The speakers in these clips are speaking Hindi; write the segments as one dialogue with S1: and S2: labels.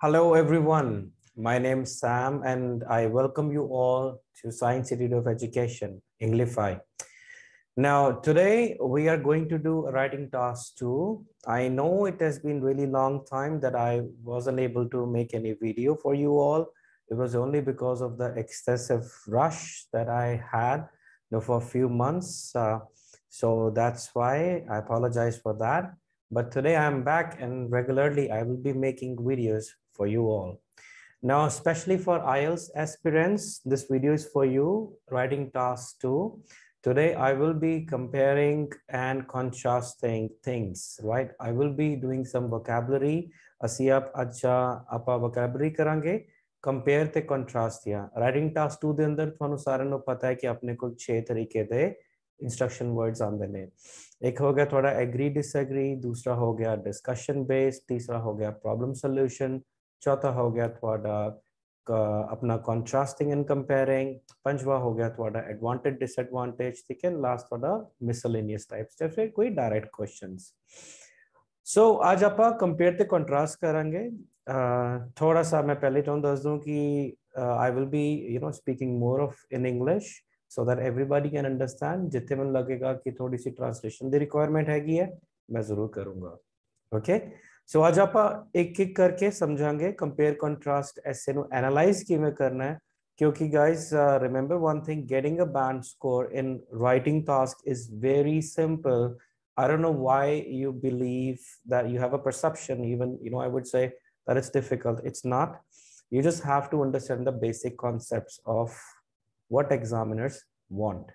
S1: Hello, everyone. My name is Sam, and I welcome you all to Science Institute of Education, Englify. Now, today we are going to do a writing task too. I know it has been really long time that I wasn't able to make any video for you all. It was only because of the excessive rush that I had you know, for a few months. Uh, so that's why I apologize for that. But today I'm back and regularly I will be making videos for you all. Now, especially for IELTS aspirants, this video is for you, writing task two. Today, I will be comparing and contrasting things, right? I will be doing some vocabulary. ਅਸੀਂ ਆਪ ਅੱਜ ਆਪਾਂ ਵੋਕੈਬਲਰੀ ਕਰਾਂਗੇ ਕੰਪੇਅਰ ਤੇ ਕੰਟਰਾਸਟ ਜਾਂ ਰਾਈਟਿੰਗ ਟਾਸਕ 2 ਦੇ ਅੰਦਰ ਤੁਹਾਨੂੰ ਸਾਰਿਆਂ ਨੂੰ ਪਤਾ ਹੈ ਕਿ ਆਪਣੇ ਕੋਲ 6 ਤਰੀਕੇ ਦੇ इंस्ट्रक्शन वर्ड्स आते हैं एक हो गया थोड़ा एग्री डिसएग्री दूसरा हो गया डिस्कशन बेस्ड तीसरा हो गया प्रॉब्लम सोल्यूशन चौथा हो गया थोड़ा अपना कॉन्ट्रास्टिंग एंड कंपेयरिंग पंजवा हो गया थोड़ा एडवांटेज डिसएडवांटेज ठीक है लास्ट थोड़ा मिसलेनियस टाइप्स या फिर कोई डायरेक्ट क्वेश्चंस सो so, आज आप कंपेयर तो कंट्रास्ट करेंगे uh, थोड़ा सा मैं पहले तो दस दूं कि I will be you know speaking more of in English so that everybody can understand जिथे मन लगेगा कि थोड़ी सी ट्रांसलेशन की रिक्वायरमेंट हैगी है मैं जरूर करूंगा ओके okay? सो अज आप एक एक करके समझा कंपेयर कंट्रास्ट ऐसे एनालाइज किए करना है क्योंकि guys remember one thing getting a band score in writing task is very simple I don't know why you believe that you have a perception even you know I would say that it's difficult it's not you just have to understand the basic concepts of what examiners want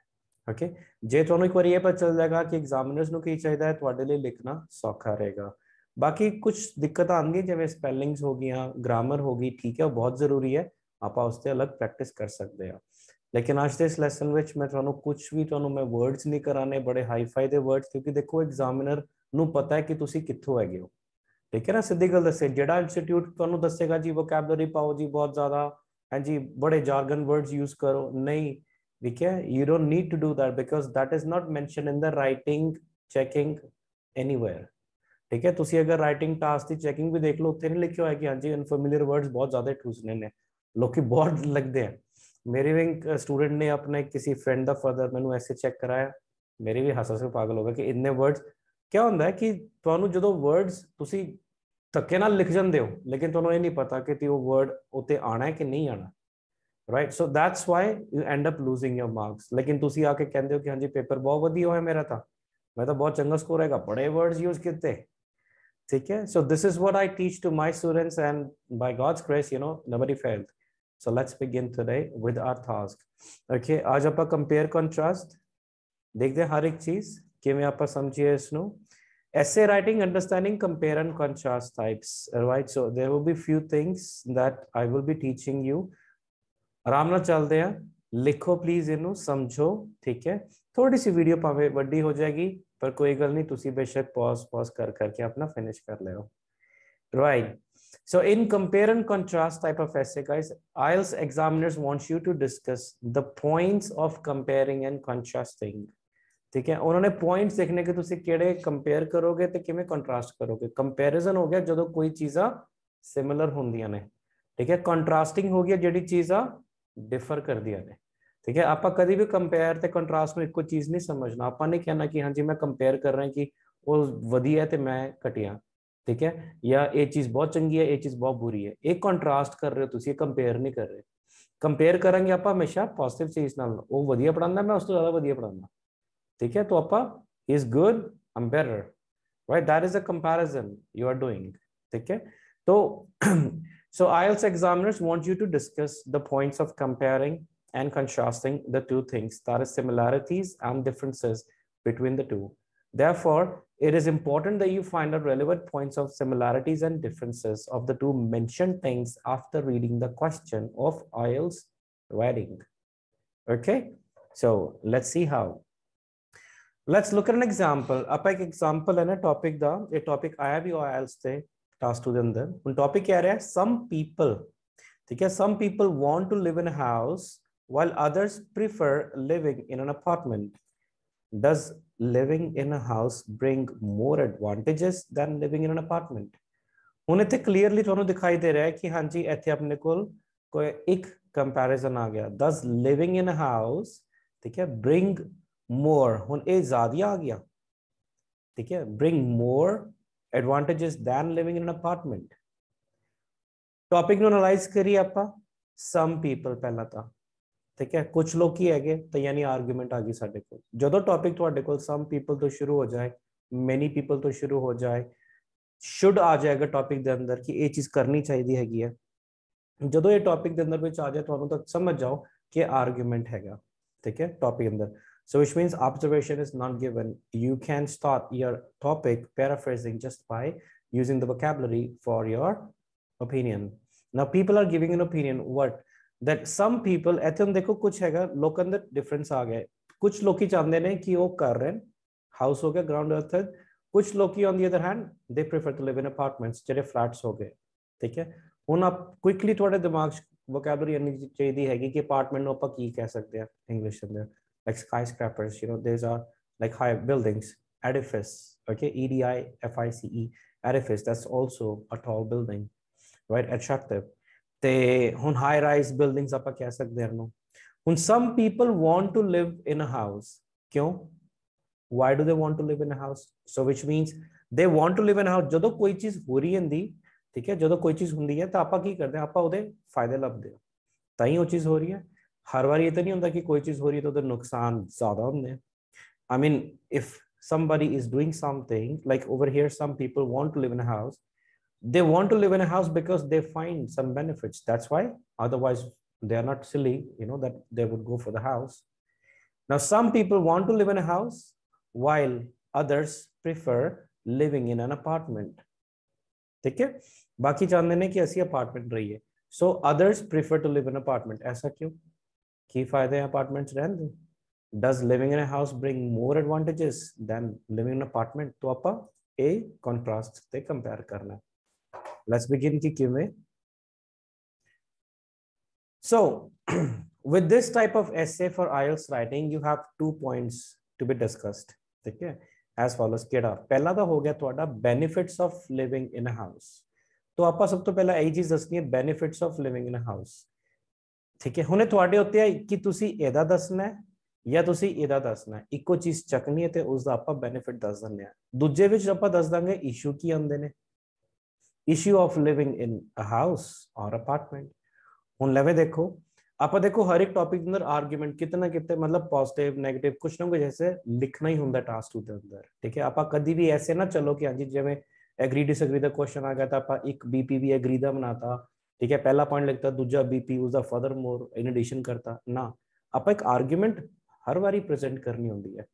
S1: okay जे थोनों एक बार ये पता चल जाएगा कि एग्जामिनर्स नु की चाहिए है तो लिखना सौखा रहेगा ਬਾਕੀ ਕੁਝ ਦਿੱਕਤਾਂ ਆਣਗੀਆਂ ਜਿਵੇਂ ਸਪੈਲਿੰਗਸ ਹੋ ਗਈਆਂ ਗ੍ਰਾਮਰ ਹੋ ਗਈ ਠੀਕ ਹੈ ਉਹ ਬਹੁਤ ਜ਼ਰੂਰੀ ਹੈ ਆਪਾਂ ਉਸ ਤੇ ਅਲੱਗ ਪ੍ਰੈਕਟਿਸ ਕਰ ਸਕਦੇ ਆ ਲੇਕਿਨ ਅੱਜ ਦੇ ਇਸ ਲੈਸਨ ਵਿੱਚ ਮੈਂ ਤੁਹਾਨੂੰ ਕੁਝ ਵੀ ਤੁਹਾਨੂੰ ਮੈਂ ਵਰਡਸ ਨਹੀਂ ਕਰਾਣੇ ਬੜੇ ਹਾਈਫਾਈ ਦੇ ਵਰਡਸ ਕਿਉਂਕਿ ਦੇਖੋ ਐਗਜ਼ਾਮੀਨਰ ਨੂੰ ਪਤਾ ਹੈ ਕਿ ਤੁਸੀਂ ਕਿੱਥੋਂ ਹੈਗੇ ਹੋ ਠੀਕ ਹੈ ਨਾ ਸਿੱਧੀ ਗੱਲ ਦੱਸੇ ਜਿਹੜਾ ਇੰਸਟੀਚਿਊਟ ਤੁਹਾਨੂੰ ਦੱਸੇਗਾ ਜੀ ਵੋਕੈਬਲਰੀ ਪਾਓ ਜੀ ਬਹੁਤ ਜ਼ਿਆਦਾ ਹਾਂਜੀ ਬੜੇ ਜਾਰਗਨ ਵਰਡਸ ਯੂਜ਼ ਕਰੋ ਨਹੀਂ ਠੀਕ ਹੈ you don't need to do that because that is not mentioned in the writing checking anywhere ਠੀਕ ਹੈ ਤੁਸੀਂ ਅਗਰ ਰਾਈਟਿੰਗ ਟਾਸਕ ਦੀ ਚੈਕਿੰਗ ਵੀ ਦੇਖ ਲਓ ਉੱਥੇ ਨਹੀਂ ਲਿਖਿਆ ਹੋਇਆ ਕਿ ਹਾਂਜੀ ਅਨਫੈਮਿਲੀਅਰ ਵਰਡਸ ਬਹੁਤ ਜ਼ਿਆਦਾ ਠੂਸਨੇ ਨੇ ਲੋਕੀ ਬਹੁਤ ਲੱਗਦੇ ਆ ਮੇਰੇ ਵੀ ਸਟੂਡੈਂਟ ਨੇ ਆਪਣੇ ਕਿਸੇ ਫਰੈਂਡ ਦਾ ਫਾਦਰ ਮੈਨੂੰ ਐਸੇ ਚੈੱਕ ਕਰਾਇਆ ਮੇਰੇ ਵੀ ਹੱਸ ਹੱਸ ਕੇ ਪਾਗਲ ਹੋ ਗਏ ਕਿ ਇੰਨੇ ਵਰਡਸ ਕੀ ਹੁੰਦਾ ਹੈ ਕਿ ਤੁਹਾਨੂੰ ਜਦੋਂ ਵਰਡਸ ਤੁਸੀਂ ਧੱਕੇ ਨਾਲ ਲਿਖ ਜਾਂਦੇ ਹੋ ਲੇਕਿਨ ਤੁਹਾਨੂੰ ਇਹ ਨਹੀਂ ਪਤਾ ਕਿ ਉਹ ਵਰਡ ਉੱਤੇ ਆਣਾ ਹੈ ਕਿ ਨਹੀਂ ਆਣਾ right so that's why you end up losing your marks ਲੇਕਿਨ ਤੁਸੀਂ ਆ ਕੇ ਕਹਿੰਦੇ ਹੋ ਕਿ ਹਾਂਜੀ ਪੇਪਰ ਬਹੁਤ ਵਧੀਆ ਹੋਇਆ ਮੇਰਾ ਤਾਂ ਮੈਂ ਤਾਂ ਬਹੁਤ ਚੰਗਾ ਸਕੋਰ ਹੈਗਾ ਬੜੇ ਵਰਡਸ ਯੂਜ਼ ਕੀਤੇ ठीक है so this is what I teach to my students and by God's grace you know nobody failed so let's begin today with our task okay आज आप कंपेयर कंट्रास्ट देख दे हर एक चीज कि मैं आप समझिए इसको ऐसे writing understanding compare and contrast types right so there will be few things that I will be teaching you आराम ना चलते हैं लिखो प्लीज इन समझो ठीक है थोड़ी सी वीडियो पावे बड़ी हो जाएगी ਪਰ ਕੋਈ ਗੱਲ ਨਹੀਂ ਤੁਸੀਂ ਬੇਸ਼ੱਕ ਪਾਜ਼ ਪਾਜ਼ ਕਰ ਕਰਕੇ ਆਪਣਾ ਫਿਨਿਸ਼ ਕਰ ਲਿਓ right so in compare and contrast type of essay guys IELTS examiners wants you to discuss the points of comparing and contrasting ठीक है उन्होंने पॉइंट्स देखने के ਤੁਸੀਂ ਕਿਹੜੇ ਕੰਪੇਅਰ ਕਰੋਗੇ ਤੇ ਕਿਵੇਂ ਕੰਟਰਾਸਟ ਕਰੋਗੇ ਕੰਪੈਰੀਜ਼ਨ ਹੋ ਗਿਆ ਜਦੋਂ ਕੋਈ ਚੀਜ਼ਾਂ ਸਿਮਿਲਰ ਹੁੰਦੀਆਂ ਨੇ ਠੀਕ ਹੈ ਕੰਟਰਾਸਟਿੰਗ ਹੋ ਗਈ ਜਿਹੜੀ ਚੀਜ਼ਾਂ ਡਿਫਰ ਕਰਦੀਆਂ ਨੇ ठीक है आपा कभी भी कंपेयर तो कंट्रास्ट में एक चीज नहीं समझना आप नहीं कहना कि हाँ जी मैं कंपेयर कर रहा है कि वो वधी है तो मैं घटिया ठीक है या ये चीज बहुत चंकी है ये चीज बहुत बुरी है एक कॉन्ट्रास्ट कर रहे हो तुसी कंपेयर नहीं कर रहे कंपेयर करेंगे आप हमेशा पॉजिटिव चीज ना वो वधिया पढ़ाना मैं उस तो ज्यादा वधिया पढ़ा ठीक है तो आप is good I am better right that is a comparison you are doing ठीक है तो so IELTS examiners want you to discuss the points of comparing and contrasting the two things. There are similarities and differences between the two. Therefore, it is important that you find out relevant points of similarities and differences of the two mentioned things after reading the question of IELTS writing. Okay, so let's see how. Let's look at an example. A एक example and a topic दा a topic I have भी IELTS थे task to them the topic area some people ठीक some people want to live in a house while others prefer living in an apartment. Does living in a house bring more advantages than living in an apartment? ਹੁਣ ਇੱਥੇ ਕਲੀਅਰਲੀ ਤੁਹਾਨੂੰ ਦਿਖਾਈ ਦੇ ਰਿਹਾ ਹੈ ਕਿ ਹਾਂਜੀ ਇੱਥੇ ਆਪਣੇ ਕੋਲ ਕੋਈ ਇੱਕ ਕੰਪੈਰੀਜ਼ਨ ਆ ਗਿਆ ਦਸ ਲਿਵਿੰਗ ਇਨ ਹਾਊਸ ਠੀਕ ਹੈ ਬ੍ਰਿੰਗ ਮੋਰ ਹੁਣ ਇਹ ਜ਼ਿਆਦਾ ਆ ਗਿਆ ਠੀਕ ਹੈ bring more advantages than living in an apartment topic ਨੂੰ ਐਨਾਲਾਈਜ਼ ਕਰੀਏ ਆਪਾਂ ਸਮ ਪੀਪਲ ਪਹਿਲਾਂ ਤਾਂ ਠੀਕ ਹੈ ਕੁਝ ਲੋਕ ਹੀ ਹੈਗੇ ਤਾਂ ਯਾਨੀ ਆਰਗੂਮੈਂਟ ਆ ਗਈ ਸਾਡੇ ਕੋਲ ਜਦੋਂ ਟੌਪਿਕ ਤੁਹਾਡੇ ਕੋਲ ਸਮ ਪੀਪਲ ਤੋਂ ਸ਼ੁਰੂ ਹੋ ਜਾਏ ਮੈਨੀ ਪੀਪਲ ਤੋਂ ਸ਼ੁਰੂ ਹੋ ਜਾਏ ਸ਼ੁੱਡ ਆ ਜਾਏਗਾ ਟੌਪਿਕ ਦੇ ਅੰਦਰ ਕਿ ਇਹ ਚੀਜ਼ ਕਰਨੀ ਚਾਹੀਦੀ ਹੈਗੀ ਹੈ ਜਦੋਂ ਇਹ ਟੌਪਿਕ ਦੇ ਅੰਦਰ ਵਿੱਚ ਆ ਜਾਏ ਤੁਹਾਨੂੰ ਤਾਂ ਸਮਝ ਜਾਓ ਕਿ ਆਰਗੂਮੈਂਟ ਹੈਗਾ ਠੀਕ ਹੈ ਟੌਪਿਕ ਅੰਦਰ So which means observation is not given. You can start your topic paraphrasing just by using the vocabulary for your opinion. Now people are giving an opinion. What that some people ऐसे हम देखो कुछ हैगा लोग अंदर डिफरेंस आ गए कुछ लोग ही चाहते ने कि वो कर रहे हैं हाउस हो गया ग्राउंड अर्थ है कुछ लोग on the other hand they prefer to live in apartments ਜਿਹੜੇ ਫਲੈਟਸ ਹੋ ਗਏ ਠੀਕ ਹੈ ਹੁਣ ਆਪ ਕੁਇਕਲੀ ਤੁਹਾਡੇ ਦਿਮਾਗ 'ਚ ਵੋਕੈਬਲਰੀ ਇੰਨੀ ਚਾਹੀਦੀ ਹੈਗੀ ਕਿ ਅਪਾਰਟਮੈਂਟ ਨੂੰ ਆਪਾਂ ਕੀ ਕਹਿ ਸਕਦੇ ਆ ਇੰਗਲਿਸ਼ ਅੰਦਰ like skyscrapers you نو these are like high buildings edifice okay edi fice edifice that's also a tall building right attractive ਤੇ ਹੁਣ ਹਾਈ ਰਾਈਜ਼ ਬਿਲਡਿੰਗਸ ਆਪਾਂ ਕਹਿ ਸਕਦੇ ਹਾਂ ਨੂੰ ਹੁਣ some people want to live in a house ਕਿਉਂ why do they want to live in a house so which means they want to live in a house ਜਦੋਂ ਕੋਈ ਚੀਜ਼ ਹੋ ਰਹੀ ਹੁੰਦੀ ਠੀਕ ਹੈ ਜਦੋਂ ਕੋਈ ਚੀਜ਼ ਹੁੰਦੀ ਹੈ ਤਾਂ ਆਪਾਂ ਕੀ ਕਰਦੇ ਆਪਾਂ ਉਹਦੇ ਫਾਇਦੇ ਲੱਭਦੇ ਹਾਂ ਤਾਂ ਹੀ ਉਹ ਚੀਜ਼ ਹੋ ਰਹੀ ਹੈ ਹਰ ਵਾਰੀ ਇਹ ਤਾਂ ਨਹੀਂ ਹੁੰਦਾ ਕਿ ਕੋਈ ਚੀਜ਼ ਹੋ ਰਹੀ ਹੈ ਤਾਂ ਉਹਦੇ ਨੁਕਸਾਨ ਜ਼ਿਆਦਾ ਹੁੰਦੇ ਆ I mean if somebody is doing something like over here some people want to live in a house they want to live in a house because they find some benefits that's why otherwise they are not silly you know that they would go for the house now some people want to live in a house while others prefer living in an apartment ठीक है बाकी चांदने ने कि ऐसी अपार्टमेंट रही है so others prefer to live in apartment ऐसा क्यों की फायदे हैं अपार्टमेंट्स रहने does living in a house bring more advantages than living in an apartment तो आप a contrast they compare करना Let's begin ki kime. So with this type of essay for IELTS writing, you have two points to be discussed. theek hai as follows keda pehla ਤਾਂ ho gaya ਤੁਹਾਡਾ benefits of living in a house to ਆਪਾਂ sab to pehla ਇਹ cheez dasni hai benefits of living in a house theek hai ਹੁਣੇ ਤੁਹਾਡੇ utte hai ki tusi ਇਹਦਾ dasna hai या ਤੁਸੀਂ ਇਹਦਾ ਦੱਸਣਾ ਹੈ ਇੱਕੋ ਚੀਜ਼ ਚੱਕਣੀ ਹੈ ਤੇ ਉਸ ਦਾ ਆਪਾਂ ਬੈਨੀਫਿਟ ਦੱਸ ਦਿੰਦੇ ਆ ਦੂਜੇ ਵਿੱਚ ਆਪਾਂ ਦੱਸ issue of living in a house और अपार्टमेंट हूँ लवे देखो आप देखो हर एक टॉपिक के अंदर आर्ग्यूमेंट कितना कितने मतलब पॉजिटिव नेगेटिव कुछ ना कुछ ऐसे लिखना ही होंगे टास्क के अंदर ठीक है आप कभी भी ऐसे ना चलो कि हाँ जी जिमें एग्री डिसएग्री का क्वेश्चन आ गया ਤਾਂ आप एक ਬੀਪੀ ਵੀ ਐਗਰੀ ਦਾ ਬਣਾਤਾ ਠੀਕ ਹੈ ਪਹਿਲਾ ਪੁਆਇੰਟ ਲਿਖਤਾ ਦੂਜਾ ਬੀਪੀ ਉਸ ਦਾ ਫਰਦਰ ਮੋਰ ਇਨ ਐਡੀਸ਼ਨ ਕਰਤਾ ਨਾ ਆਪਾਂ ਇੱਕ ਆਰਗੂਮੈਂਟ ਹਰ ਵਾਰੀ ਪ੍ਰੈਜ਼ੈਂਟ ਕਰਨੀ ਹੁੰਦੀ ਹੈ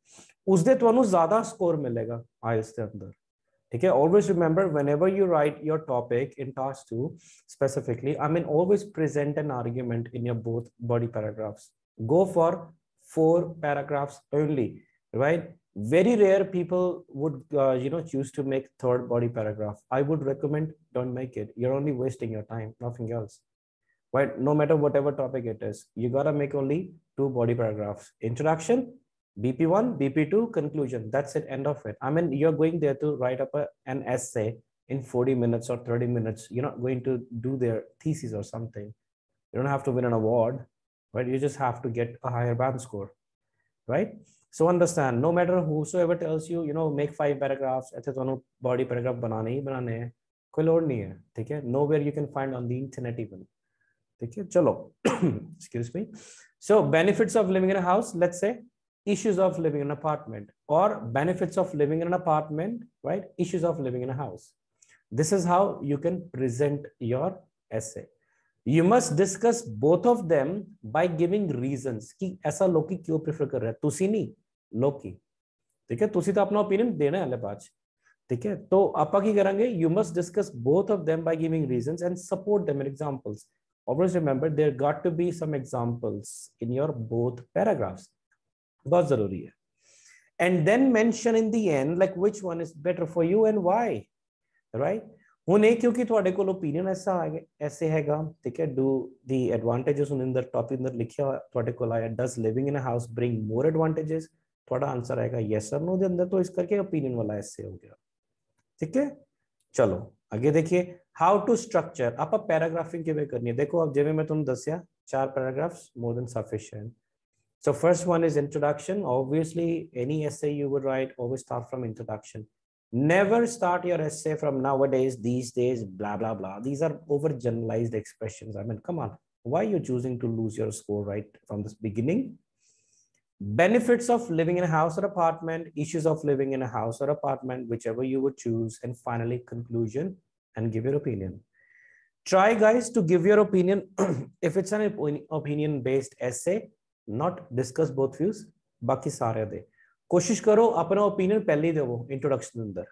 S1: ਉਸ ਦੇ ਤੁਹਾਨੂੰ ज्यादा स्कोर मिलेगा आयस के अंदर Okay. Always remember, whenever you write your topic in Task Two, specifically, I mean, always present an argument in your both body paragraphs. go for four paragraphs only right very rare people would uh, you know choose to make third body paragraph i would recommend don't make it you're only wasting your time nothing else right no matter whatever topic it is you gotta make only two body paragraphs introduction BP1, BP2, conclusion. That's it, end of it. I mean, you're going there to write up a, an essay in 40 minutes or 30 minutes. You're not going to do their thesis or something. You don't have to win an award, right? You just have to get a higher band score, right? So understand, no matter whosoever tells you, you know, make five paragraphs, ऐसे तो body paragraph बनाने ही बनाने हैं कोई लोड नहीं है ठीक है no where you can find on the internet even ठीक है चलो excuse me so benefits of living issues of living in an apartment or benefits of living in an apartment, right? Issues of living in a house. This is how you can present your essay. You must discuss both of them by giving reasons कि ऐसा Loki क्यों प्रेफर कर रहा है तुसी नहीं Loki, ठीक है तुसी तो अपना ओपिनियन देना है पाँच ठीक है तो आप की करेंगे you must discuss both of them by giving reasons and support them in examples always remember there got to be some examples in your both paragraphs बहुत जरूरी है and then mention in the end like which one is better for you and why right हूँ ये क्योंकि थोड़े ऐसा आ ऐसे हैगा ठीक है डू द एडवांटेजेस हूँ टॉपिक अंदर लिखे थोड़े को does living in house bring more advantages थोड़ा आंसर आएगा यस सर नो अंदर तो इस करके ओपीनियन वाला ऐसे हो गया ठीक है चलो अगे देखिए हाउ टू स्ट्रक्चर आप पैराग्राफिंग के देखो अब जिम्मे मैं तुम दसिया चार paragraphs more than sufficient So first one is introduction. Obviously, any essay you would write always start from introduction. Never start your essay from nowadays, these days, blah, blah, blah. These are overgeneralized expressions. I mean, come on. Why are you choosing to lose your score right from this beginning? Benefits of living in a house or apartment, issues of living in a house or apartment, whichever you would choose. And finally, conclusion and give your opinion try guys to give your opinion if it's an opinion based essay not discuss both views बाकी सारे दे कोशिश करो अपना ओपिनियन पहले ही देवो इंट्रोडक्शन अंदर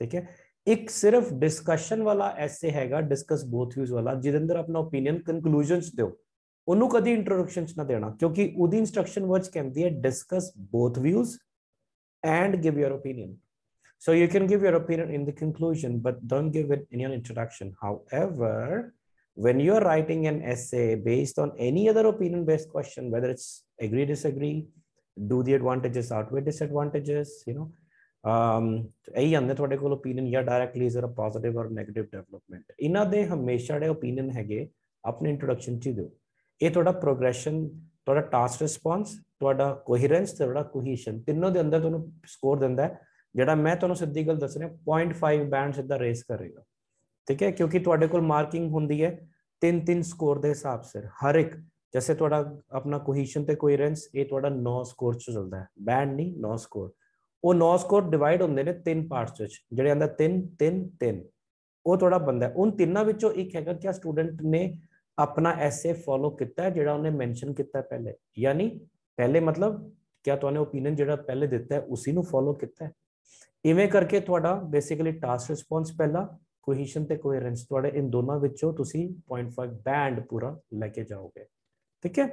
S1: ठीक है ਇੱਕ ਸਿਰਫ ਡਿਸਕਸ਼ਨ ਵਾਲਾ ਐਸੇ ਹੈਗਾ ਡਿਸਕਸ ਬੋਥ ਵਿਊਜ਼ ਵਾਲਾ ਜਿਹਦੇ ਅੰਦਰ ਆਪਣਾ ਓਪੀਨੀਅਨ ਕਨਕਲੂਜਨਸ ਦਿਓ ਉਹਨੂੰ ਕਦੀ ਇੰਟਰੋਡਕਸ਼ਨ ਚ ਨਾ ਦੇਣਾ ਕਿਉਂਕਿ ਉਹਦੀ ਇਨਸਟਰਕਸ਼ਨ ਵਰਡਸ ਕਹਿੰਦੀ ਹੈ discuss both views and give your opinion so you can give your opinion in the conclusion but don't give it in your introduction however when you're writing an essay based on any other opinion based question whether it's agree disagree do the advantages outweigh disadvantages you know um ਇਹੀ ਅੰਦਰ ਤੁਹਾਡੇ ਕੋਲ opinion ਜਾਂ directly is a positive or negative development ਇਹਨਾਂ ਦੇ ਹਮੇਸ਼ਾ ਦੇ opinion ਹੈਗੇ ਆਪਣੇ introduction ਚ ਦਿਓ ਇਹ ਤੁਹਾਡਾ progression ਤੁਹਾਡਾ task response ਤੁਹਾਡਾ coherence ਤੇ ਤੁਹਾਡਾ cohesion ਤਿੰਨੋਂ ਦੇ ਅੰਦਰ ਤੁਹਾਨੂੰ score ਦਿੰਦਾ ਜਿਹੜਾ ਮੈਂ ਤੁਹਾਨੂੰ ਸਿੱਧੀ ਗੱਲ ਦੱਸ ਰਿਹਾ 0.5 ਬੈਂਡ ਸਿੱਧਾ ਰੇਸ ਕਰੇਗਾ ਠੀਕ ਹੈ ਕਿਉਂਕਿ ਤੁਹਾਡੇ ਕੋਲ ਮਾਰਕਿੰਗ ਹੁੰਦੀ ਹੈ ਤਿੰਨ ਤਿੰਨ ਸਕੋਰ ਦੇ ਹਿਸਾਬ ਸਿਰ ਹਰ ਇੱਕ ਜਿਵੇਂ ਤੁਹਾਡਾ ਆਪਣਾ ਕੋਹੀਸ਼ਨ ਤੇ ਕੋਹਰੈਂਸ ਇਹ ਤੁਹਾਡਾ 9 ਸਕੋਰ ਚ ਚੱਲਦਾ ਹੈ ਬੈਂਡ ਨਹੀਂ 9 ਸਕੋਰ ਉਹ 9 ਸਕੋਰ ਡਿਵਾਈਡ ਹੁੰਦੇ ਨੇ ਤਿੰਨ ਪਾਰਟਸ ਵਿੱਚ ਜਿਹੜੇ ਆਂਦਾ ਤਿੰਨ ਤਿੰਨ ਤਿੰਨ ਉਹ ਤੁਹਾਡਾ ਬੰਦਾ ਉਹਨ ਤਿੰਨਾਂ ਵਿੱਚੋਂ ਇੱਕ ਹੈਗਾ ਕਿ ਸਟੂਡੈਂਟ ਨੇ ਆਪਣਾ ਐਸੇ ਫੋਲੋ ਕੀਤਾ ਜਿਹੜਾ ਉਹਨੇ ਮੈਂਸ਼ਨ ਕੀਤਾ ਪਹਿਲੇ ਯਾਨੀ ਪਹਿਲੇ ਮਤਲਬ ਕਿਆ ਤੁਹਾਨੂੰ ਓਪੀਨੀਅਨ ਜਿਹੜਾ ਪਹਿਲੇ ਦਿੱਤਾ ਹੈ ਉਸੇ ਨੂੰ ਫੋਲੋ ਕੀਤਾ ਹੈ ਇਵੇਂ ਕਰਕੇ ਤੁਹਾਡਾ ਬੇਸਿਕਲੀ ਟਾਸਕ ਰਿਸਪੌਂਸ ਪਹਿਲਾ ਕੋਹੀਸ਼ਨ ਤੇ ਕੋਹਰੈਂਸ ਤੁਹਾਡੇ ਇਨ ਦੋਨਾਂ ਵਿੱਚੋਂ ਤੁਸੀਂ 0.5 ਬੈਂਡ ਪੂਰਾ ਲੈ ਕੇ ਜਾਓਗੇ ਠੀਕ ਹੈ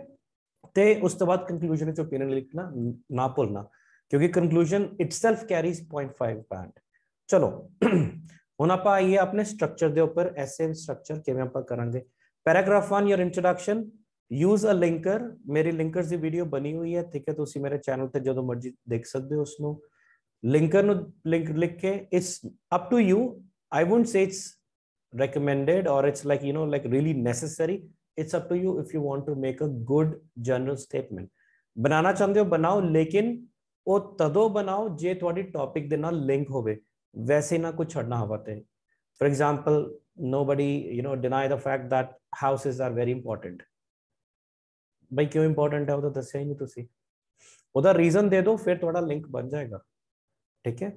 S1: ਤੇ ਉਸ ਤੋਂ ਬਾਅਦ ਕਨਕਲੂਜਨ ਵਿੱਚ ਓਪੀਨੀਅਨ ਲਿਖਣਾ ਨਾ ਭੁੱਲਣਾ ਕਿਉਂਕਿ ਕਨਕਲੂਜਨ ਇਟਸੈਲਫ ਕੈਰੀਜ਼ 0.5 ਬੈਂਡ ਚਲੋ ਹੁਣ ਆਪਾਂ ਆਈਏ ਆਪਣੇ ਸਟਰਕਚਰ ਦੇ ਉੱਪਰ ਐਸੇ ਸਟਰਕਚਰ ਕਿਵੇਂ ਆਪਾਂ ਕਰਾਂਗੇ paragraph 1 your introduction use a linker मेरी लिंकर ਦੀ ਵੀਡੀਓ ਬਣੀ ਹੋਈ ਹੈ ਠੀਕ ਹੈ ਤੁਸੀਂ ਮੇਰੇ ਚੈਨਲ ਤੇ ਜਦੋਂ ਮਰਜ਼ੀ ਦੇਖ ਸਕਦੇ ਹੋ ਉਸ ਨੂੰ ਲਿੰਕਰ ਨੂੰ ਲਿੰਕ ਲਿਖ ਕੇ it's up to you I wouldn't say it's recommended or it's like, you know, like really necessary. It's up to you if you want to make a good general statement. बनाना चाहते हो बनाओ लेकिन ਉਹ ਤਦੋਂ ਬਣਾਓ ਜੇ ਤੁਹਾਡੀ ਟੌਪਿਕ ਦੇ ਨਾਲ ਲਿੰਕ ਹੋਵੇ ਵੈਸੇ ਨਾ ਕੁਝ ਛੱਡਣਾ ਹਵਾ ਤੇ for example nobody you know deny the fact that houses are very important ਬਈ ਕਿਉਂ ਇੰਪੋਰਟੈਂਟ ਹੈ ਉਹ ਤਾਂ ਦੱਸਿਆ ਹੀ ਨਹੀਂ ਤੁਸੀਂ ਉਹਦਾ ਰੀਜ਼ਨ ਦੇ ਦਿਓ ਫਿਰ ਤੁਹਾਡਾ ਲਿੰਕ ਬਣ ਜਾਏਗਾ ਠੀਕ ਹੈ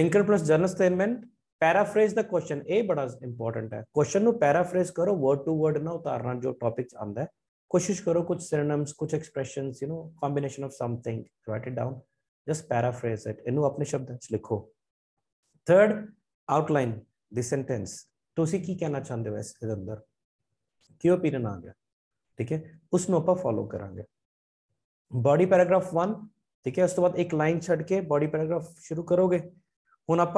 S1: linker plus general statement paraphrase का क्वेश्चन ये बड़ा इंपोर्टेंट है क्वेश्चन पैराफ्रेज करो वर्ड टू वर्ड ना उतारना जो टॉपिक आंदा है कोशिश करो कुछ सिरनम्स कुछ expression you know combination of something write it down just paraphrase it in अपने शब्द लिखो थर्ड आउटलाइन देंटेंस तो की कहना चाहते हो इस अंदर की ओपीनियन आ गया ठीक है उसनों आप फॉलो करा बॉडी पैराग्राफ वन ठीक है उस बाद एक लाइन छड़ के बॉडी पैराग्राफ शुरू करोगे हूँ आप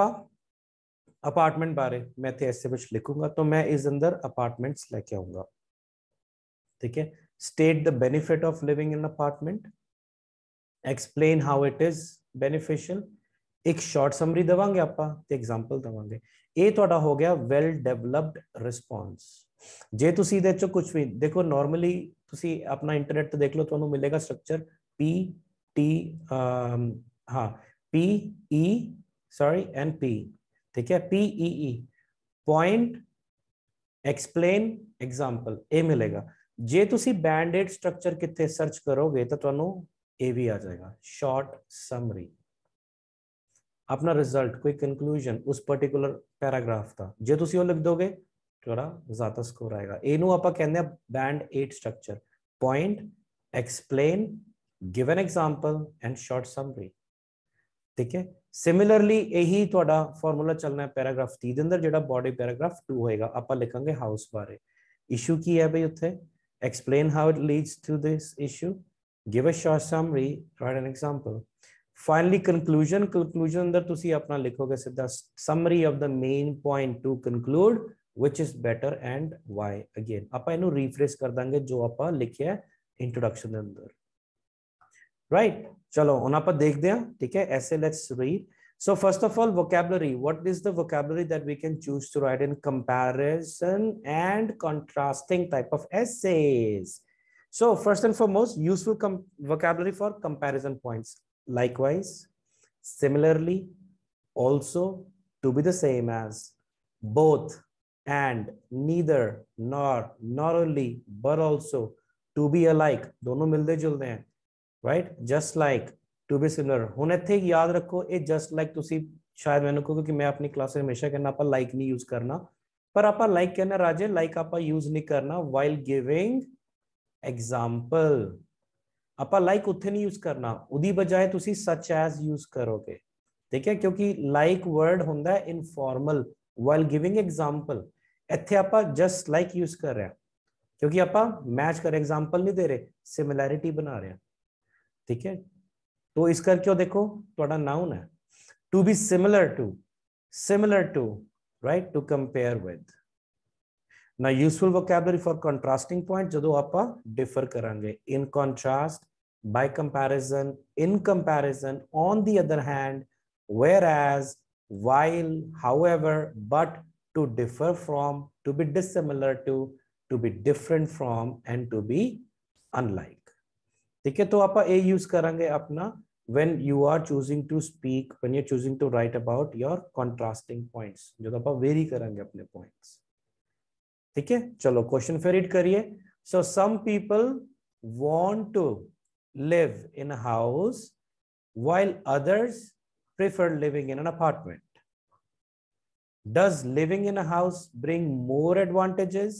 S1: अपार्टमेंट बारे मैं थे ऐसे कुछ लिखूंगा तो मैं इस अंदर अपार्टमेंट्स लेके आऊंगा ठीक है state the benefit of living in apartment explain how it is beneficial एक शॉर्ट समरी दवांगे आप एग्जाम्पल दवांगे ये हो गया वेल डेवलप्ड रिस्पोंस जे तुसी कुछ भी देखो नॉर्मली अपना इंटरनेट तो देख लो तुहानू तो मिलेगा स्ट्रक्चर पी टी हाँ P E sorry N P ठीक है पीई पॉइंट एक्सप्लेन एग्जाम्पल ए मिलेगा जे तुम बैंडेड स्ट्रक्चर कितने सर्च करोगे तो तुम्हें ए भी आ जाएगा शॉर्ट समरी अपना रिजल्ट कोई कंक्लूजन उस पर्टिकुलर पैराग्राफ का जो तुम लिख दोगे थोड़ा ज्यादा स्कोर आएगा एनू आप कहने band eight structure point explain given example and short summary ठीक है सिमिलरली यही फॉर्मूला चलना है पैराग्राफ ती दिन जो बॉडी पैराग्राफ टू होएगा आप लिखा हाउस बारे इशू की है B uh explain how it leads to this issue give summary example finally conclusion conclusion अंदर अपना लिखोगे सीधा summary of the main point to conclude which is better and why again आप रीफ्रेस कर देंगे जो आप लिखे इंट्रोडक्शन अंदर राइट right? चलो आप देखते हैं ठीक है ऐसे let's read so first of all vocabulary what is the vocabulary that we can choose to write in comparison and contrasting type of essays so first and foremost useful vocabulary for comparison points likewise similarly also to be the same as both and neither nor not only but also to be alike दोनों मिलते जुलते हैं right just like to be similar हूँ इतने याद रखो ये जस्ट लाइक शायद मैंने कहो कि मैं अपनी क्लास हमेशा कहना आप लाइक नहीं यूज करना पर आप लाइक कहना राजे लाइक आप यूज नहीं करना वाइल गिविंग एग्जाम्पल आप लाइक उत्थे नहीं यूज करना उदी बजाय सच एज यूज करोगे ठीक है क्योंकि लाइक वर्ड होंगे इनफॉर्मल वाइल गिविंग एग्जाम्पल इतने आप जस्ट लाइक यूज कर रहे क्योंकि आप मैच कर एग्जाम्पल नहीं दे रहे सिमिलैरिटी बना रहे हैं ठीक है तो इस करके देखो थोड़ा नाउन है to be similar to similar to right to compare with ना useful vocabulary for contrasting point जो आप डिफर करा in contrast by comparison in comparison on the other hand whereas while however but to differ from to be dissimilar to to be different from and to be unlike ठीक है तो आप यूज करेंगे अपना when you are choosing to speak when you choosing to write about your contrasting point जो आप वेरी करेंगे अपने पॉइंट ठीक है चलो क्वेश्चन फिर रीड करिए so some people want to live in house while others prefer living in an apartment Does living in a house bring more advantages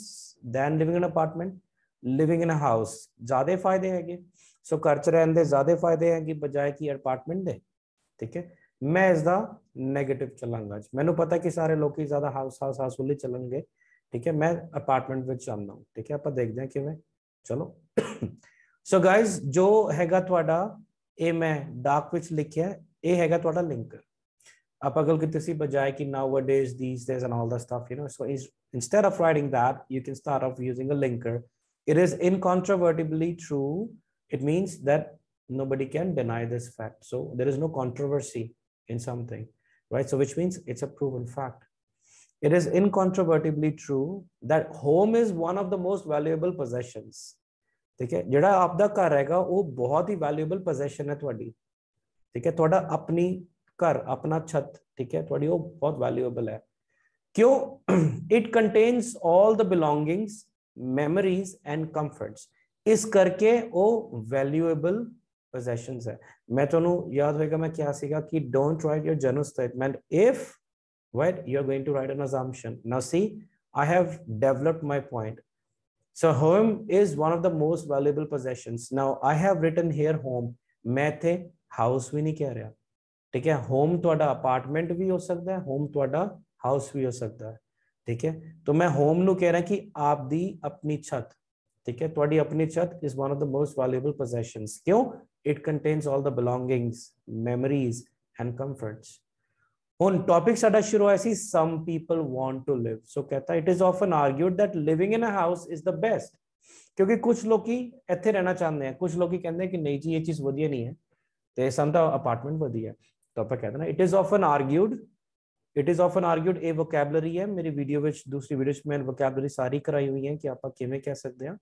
S1: than living in an apartment? Living in a house, ज्यादा फायदे हैं क्या? सो खर्च रहन दे ज्यादा फायदे हैं कि बजाय की अपार्टमेंट दे ठीक है मैं इस दा चलांगा मैं पता कि सारे लोग ज्यादा हाउस हाउस हाउस वाले चलेंगे ठीक है मैं अपार्टमेंट में चलना हूँ ठीक है आप देखते हैं कि मैं चलो सो गाइज जो है ये मैं डाक लिखे ये हैगा लिंक आप अगर कि तुसी बजाय कि nowadays these days and all the stuff you know so is instead of writing that you can start off using a linker it is incontrovertibly true it means that nobody can deny this fact. So there is no controversy in something, right? So which means it's a proven fact. It is incontrovertibly true that home is one of the most valuable possessions. ਠੀਕ ਹੈ ਜਿਹੜਾ ਆਪਦਾ ਘਰ ਹੈਗਾ ਉਹ ਬਹੁਤ ਹੀ ਵੈਲਿਊਏਬਲ ਪੋਜੈਸ਼ਨ ਹੈ ਤੁਹਾਡੀ ਠੀਕ ਹੈ ਤੁਹਾਡਾ ਆਪਣੀ ਘਰ ਆਪਣਾ ਛੱਤ ਠੀਕ ਹੈ ਤੁਹਾਡੀ ਉਹ ਬਹੁਤ ਵੈਲਿਊਏਬਲ ਹੈ ਕਿਉਂ it contains 올 the belongings memories and comforts ਇਸ ਕਰਕੇ ਉਹ ਵੈਲਿਊਏਬਲ ਪੋਜੈਸ਼ਨਸ ਹੈ ਮੈਂ ਤੁਹਾਨੂੰ ਯਾਦ ਹੋਏਗਾ ਮੈਂ ਕਿਹਾ ਸੀਗਾ ਕਿ don't write your general statement if right you're going to write an assumption now see i have developed my point so home is one of the most valuable possessions now i have written here home मैं थे house भी नहीं कह रहा ठीक है home ਤੁਹਾਡਾ apartment ਵੀ ਹੋ ਸਕਦਾ ਹੈ home ਤੁਹਾਡਾ house ਵੀ ਹੋ ਸਕਦਾ ਹੈ ਠੀਕ ਹੈ तो मैं home ਨੂੰ ਕਹਿ रहा कि आप दी अपनी छत ਠੀਕ ਹੈ ਤੁਹਾਡੀ ਆਪਣੀ ਛੱਤ is one of the most valuable possessions ਕਿਉਂ it contains 올 the belongings memories and comforts ਹੁਣ ਟੌਪਿਕ ਸਾਡਾ ਸ਼ੁਰੂ ਹੋਇਆ ਸੀ some people want to live so ਕਹਤਾ it is often argued that living in a house is the best ਕਿਉਂਕਿ ਕੁਝ ਲੋਕੀ ਇੱਥੇ ਰਹਿਣਾ ਚਾਹੁੰਦੇ ਆ ਕੁਝ ਲੋਕੀ ਕਹਿੰਦੇ ਕਿ ਨਹੀਂ ਜੀ ਇਹ ਚੀਜ਼ ਵਧੀਆ ਨਹੀਂ ਹੈ ਤੇ ਸੰਦਾ ਅਪਾਰਟਮੈਂਟ ਵਧੀਆ ਤਾਂ ਆਪਾਂ ਕਹਿੰਦੇ ਨਾ it is often argued it is often argued a vocabulary है मेरी वीडियो ਵਿੱਚ ਦੂਸਰੀ ਵੀਡੀਓ ਵਿੱਚ ਮੈਂ ਵੋਕੈਬਲਰੀ ਸਾਰੀ ਕਰਾਈ ਹੋਈ ਹੈ ਕਿ ਆਪਾਂ ਕਿਵੇਂ ਕਹਿ ਸਕਦੇ ਹਾਂ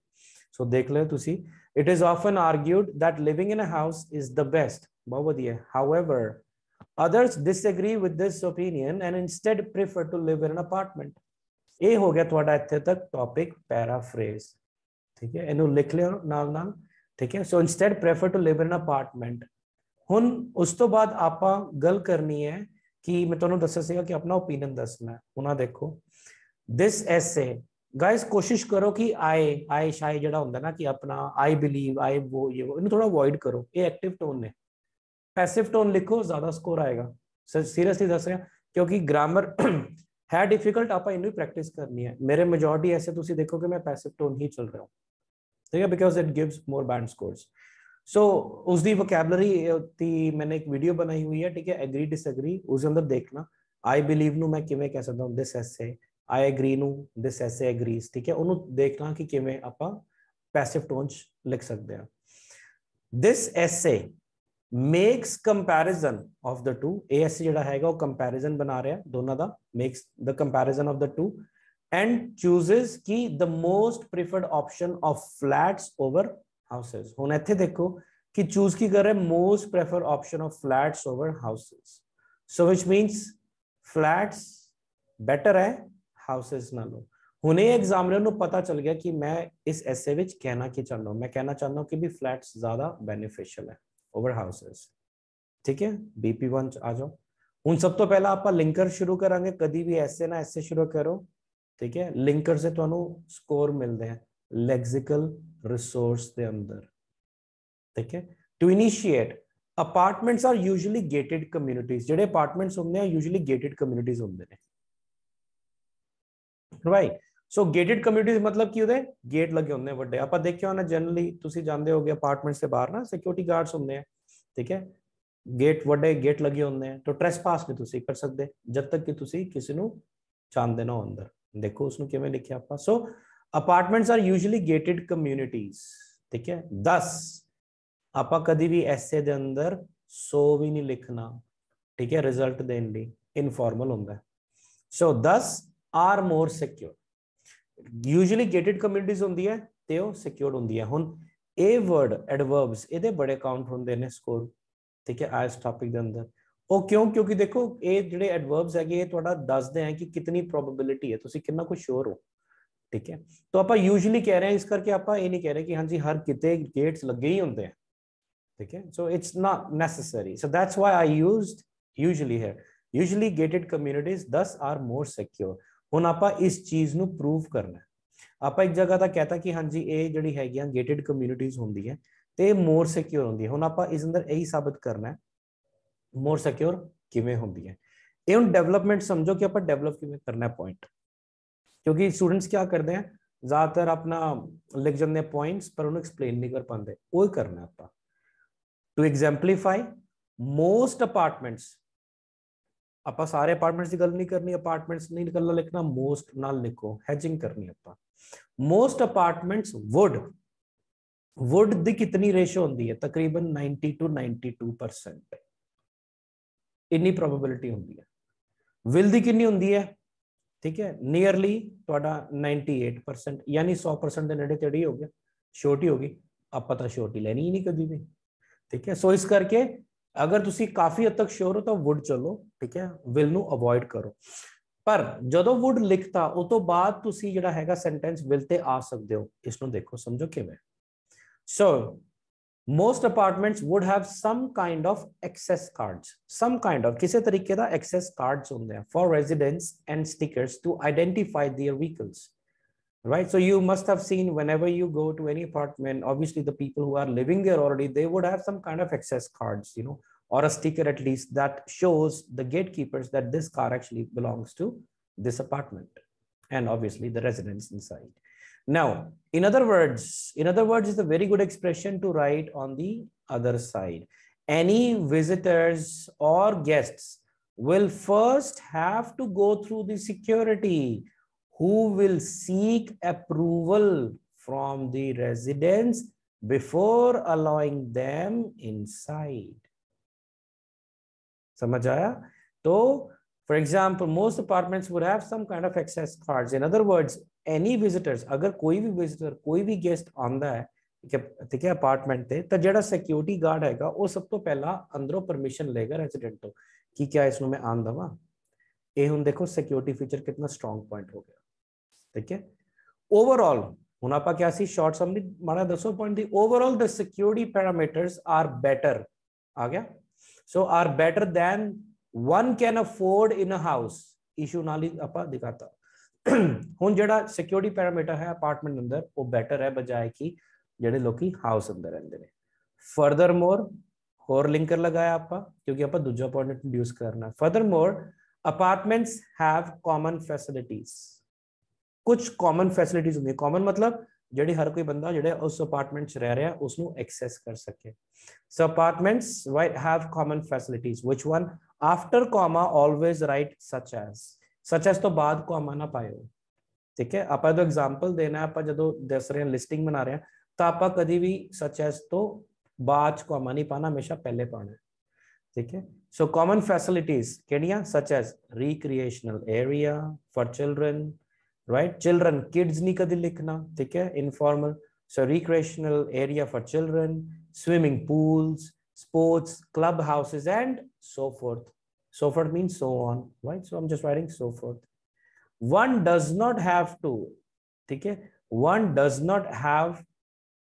S1: ਸੋ ਦੇਖ ਲਿਓ ਤੁਸੀਂ it is often argued that living in a house is the best ਬਹੁਤ ਵਧੀਆ however others disagree with this opinion and instead prefer to live in an apartment ਇਹ ਹੋ ਗਿਆ ਤੁਹਾਡਾ ਇੱਥੇ ਤੱਕ ਟੌਪਿਕ ਪੈਰਾਫਰੇਜ਼ ਠੀਕ ਹੈ ਇਹਨੂੰ ਲਿਖ ਲਿਓ ਨਾਲ ਨਾਲ ਠੀਕ ਹੈ so instead prefer to live in apartment ਹੁਣ ਉਸ ਤੋਂ ਬਾਅਦ ਆਪਾਂ ਗੱਲ ਕਰਨੀ ਹੈ ਕਿ ਮੈਂ ਤੁਹਾਨੂੰ ਦੱਸਿਆ ਸੀਗਾ ਕਿ ਆਪਣਾ opinion ਦੱਸਣਾ ਹੈ ਉਹਨਾਂ ਦੇਖੋ this essay गाइस कोशिश करो कि आए आए शाए जो होंगे ना कि अपना आई बिलीव आए वो ये वो इन थोड़ा अवॉइड करो ये एक्टिव टोन ने पैसिव टोन लिखो ज्यादा स्कोर आएगा सीरियसली दस रहे क्योंकि ग्रामर है डिफिकल्ट आप इन प्रैक्टिस करनी है मेरे मेजोरिटी ऐसे तुम तो देखो कि मैं पैसिव टोन ही चल रहा हूँ ठीक है because it gives more band scores so उसकी वोकैबलरी वोकेबलरी मैंने एक वीडियो बनाई हुई है ठीक है एग्री डिसएग्री ਉਸ अंदर देखना आई बिलीव नू मैं किमें कह सकता हूँ this essay I agree नू दिस एसे एग्रीज ठीक है ओनू देखना कि किमें आप पैसिव टोन च लिख सकते हैं this essay makes comparison of the two a essay जोड़ा है कंपैरिजन बना रहा है दोनों का makes the comparison of the two and chooses की the most preferred option of flats over houses हूँ इतने देखो कि चूज की कर रहे हैं most prefer option of flats over houses so which means flats better है हाउसेस मान लो हूँ एग्जामिनर नो पता चल गया कि मैं इस एसे विच कहना की चाहता मैं कहना चाहता कि भी फ्लैट्स ज्यादा बेनिफिशियल है ओवर हाउसेस ठीक है बीपी वन आ जाओ उन सब तो पहला आप लिंकर शुरू करेंगे कभी भी ऐसे ना ऐसे शुरू करो ठीक है लिंकर से तो स्कोर मिलते हैं लेक्सिकल रिसोर्स के अंदर ठीक है to initiate apartments are usually gated communities जेडे अपार्टमेंट्स होंगे यूजुअली गेटेड कम्युनिटीज होंगे ने राइट सो गेटेड कम्यूनिटीज मतलब की होते गेट लगे होंगे वे आप देखे होना जनरली जानते हो गए अपार्टमेंट से बाहर ना सिक्योरिटी गार्डस होंगे ठीक है गेट वे गेट लगे होंगे तो ट्रेस पास नहीं कर सकते जब तक कि तुम किसी जानते ना अंदर देखो उसमें किमें लिखे आप so apartments are usually gated communities ठीक है दस आप कभी भी ऐसे अंदर सो भी नहीं लिखना ठीक है रिजल्ट देने इनफॉर्मल होंगे so this are more secure usually gated communities ਹੁੰਦੀਆਂ ਤੇ ਉਹ ਸਿਕਿਉਰਡ ਹੁੰਦੀਆਂ ਹੁਣ ਇਹ ਵਰਡ ਐਡਵਰਬਸ ਇਹਦੇ ਬੜੇ ਕਾਊਂਟ ਹੁੰਦੇ ਨੇ ਸਕੋਰ ਠੀਕ ਹੈ ਆਇਸ ਟਾਪਿਕ ਦੇ ਅੰਦਰ ਉਹ ਕਿਉਂ ਕਿਉਂਕਿ ਦੇਖੋ ਇਹ ਜਿਹੜੇ ਐਡਵਰਬਸ ਹੈਗੇ ਇਹ ਤੁਹਾਡਾ ਦੱਸਦੇ ਆ ਕਿ ਕਿੰਨੀ ਪ੍ਰੋਬੈਬਿਲਿਟੀ ਹੈ ਤੁਸੀਂ ਕਿੰਨਾ ਕੁ ਸ਼ੋਰ ਹੋ ਠੀਕ ਹੈ ਤਾਂ ਆਪਾਂ ਯੂਜੂਲੀ ਕਹਿ ਰਹੇ ਹਾਂ ਇਸ ਕਰਕੇ ਆਪਾਂ ਇਹ ਨਹੀਂ ਕਹਿ ਰਹੇ ਕਿ ਹਾਂਜੀ ਹਰ ਕਿਤੇ ਗੇਟਸ ਲੱਗੇ ਹੀ ਹੁੰਦੇ ਆ ਠੀਕ ਹੈ so it's not necessary so that's why I used usually here usually gated communities 10 are more secure हूँ आप इस चीज़ को करना आप एक जगह का कहता कि हाँ जी ये जी है गेटिड कम्यूनिटीज होंगी है तो मोर सिक्योर होंगी हूँ आप इस अंदर यही साबित करना मोर सिक्योर किमें होंगी है ये हम डेवलपमेंट समझो कि आप डेवलप कि करना पॉइंट क्योंकि स्टूडेंट्स क्या करते हैं ज्यादातर अपना लिख जाते हैं पॉइंट्स पर उन्होंने एक्सप्लेन नहीं कर पाते करना आप टू एग्जैम्पलीफाई मोस्ट अपार्टमेंट्स ਆਪਾਂ ਸਾਰੇ ਅਪਾਰਟਮੈਂਟਸ ਦੀ ਗੱਲ ਨਹੀਂ ਕਰਨੀ ਅਪਾਰਟਮੈਂਟਸ ਨਹੀਂ ਇਕੱਲਾ ਲਿਖਣਾ ਮੋਸਟ ਨਾਲ ਲਿਖੋ ਹੈਜਿੰਗ ਕਰਨੀ ਆਪਾਂ ਮੋਸਟ ਅਪਾਰਟਮੈਂਟਸ ਵੁੱਡ वुड की कितनी रेशो होती है तकरीबन 90 टू 92 परसेंट इन्नी प्रोबेबिलिटी होती है विल की किन्नी होती है ठीक है नीयरली 98 परसेंट यानी 100 परसेंट के नेड़े तेड़ी हो गया छोटी होगी आप पता छोटी लेनी ही नहीं कभी भी ठीक है सो इस करके अगर तुम काफी हद तक श्योर हो तो वुड चलो ठीक है विल नो अवॉइड करो पर जो वुड लिखता उस तो बाद जो है सेंटेंस विल ते आ सकते हो इसको देखो समझो किमें so most apartments would have some kind of access cards some kind of किसी तरीके का एक्सैस कार्ड होंगे for residence and stickers to identify their vehicles right so you must have seen whenever you go to any apartment obviously the people who are living there already they would have some kind of access cards you know or a sticker at least that shows the gatekeepers that this car actually belongs to this apartment and obviously the residents inside now in other words in other words is a very good expression to write on the other side any visitors or guests will first have to go through the security who will seek approval from the residents before allowing them inside. समझ आया तो for example most apartments would have some kind of access cards in other words any visitors agar koi bhi visitor koi bhi guest aanda hai ਠੀਕ ਹੈ ਅਪਾਰਟਮੈਂਟ ਤੇ ਤਾਂ ਜਿਹੜਾ ਸਿਕਿਉਰਿਟੀ ਗਾਰਡ ਹੈਗਾ ਉਹ ਸਭ ਤੋਂ ਪਹਿਲਾਂ ਅੰਦਰੋਂ ਪਰਮਿਸ਼ਨ ਲਏਗਾ ਰੈਜ਼ੀਡੈਂਟ ਤੋਂ ਕਿ ਕਿਆ ਇਸ ਨੂੰ ਮੈਂ ਆਣ ਦਵਾਂ ਇਹ ਹੁਣ ਦੇਖੋ ਸਿਕਿਉਰਿਟੀ ਫੀਚਰ ਕਿੰਨਾ ਸਟਰੋਂਗ ਪੁਆਇੰਟ ਹੋ ਗਿਆ ठीक है ओवरऑल मुनाफा क्या शॉर्ट समरी माना दसों पॉइंट दी overall the security parameters are better आ गया so are better than one can afford in house issue नाल ही आप दिखाता हूँ जो सिक्योरिटी पैरामीटर है अपार्टमेंट अंदर वो बेटर है बजाय कि जो लोग हाउस अंदर रेंगे ने फरदर मोर होर लिंकर लगाया आप क्योंकि आप दूजा पॉइंट इंट्रोड्यूस करना further more apartments have common facilities कुछ कॉमन फैसिलिटीज होंगे कॉमन मतलब जेडी हर कोई बंदा जेडे उस अपार्टमेंट्स रह रहा है उसको एक्सेस कर सके so apartments right have common facilities which one after comma always right such as such as तो बाद को ना पाए ठीक है आप जो एग्जांपल देना आप जो दस रहे हैं लिस्टिंग बना रहे हैं तो आप कभी भी सच एज तो बाद को नहीं पाना हमेशा पहले पाना है ठीक है सो कॉमन फैसिलिटीज केडियां such as recreational area for children right children kids नहीं कभी लिखना ठीक है informal so recreational area for children swimming pools sports club houses and so forth so forth mean so on right so am just writing so forth one does not have to ठीक है one does not have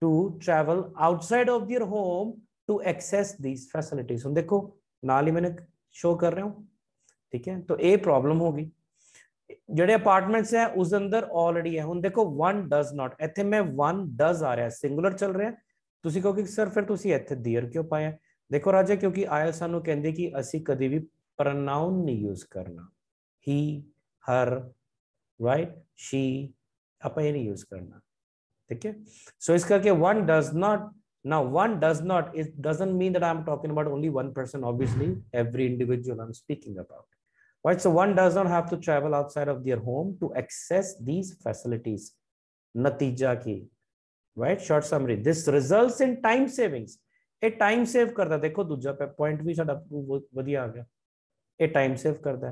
S1: to travel outside of their home to access these facilities देखो नाली मैंने शो कर रहा हूं ठीक है तो ए प्रॉब्लम होगी जेडे अपार्टमेंट्स है उस अंदर ऑलरेडी है हूँ देखो वन डज नॉट इतने मैं वन डज आ रहा है सिंगुलर चल रहा है तुम कहो कि सर फिर इतने दियर क्यों पाए देखो राजा क्योंकि आयल सू कहते कि असी कभी भी प्रनाउन नहीं यूज करना ही हर राइट शी आप नहीं यूज करना ठीक है सो इस करके वन डज नॉट ना one does not is doesn't mean that I am talking about only one person obviously every individual I am speaking about right? So one does not have to travel outside of their home to access these facilities. Natija ki, right? Short summary. This results in time savings. ਇਹ ਟਾਈਮ ਸੇਵ ਕਰਦਾ ਦੇਖੋ ਦੂਜਾ ਪੁਆਇੰਟ ਵੀ ਸਾਡਾ ਵਧੀਆ ਆ ਗਿਆ ਇਹ ਟਾਈਮ ਸੇਵ ਕਰਦਾ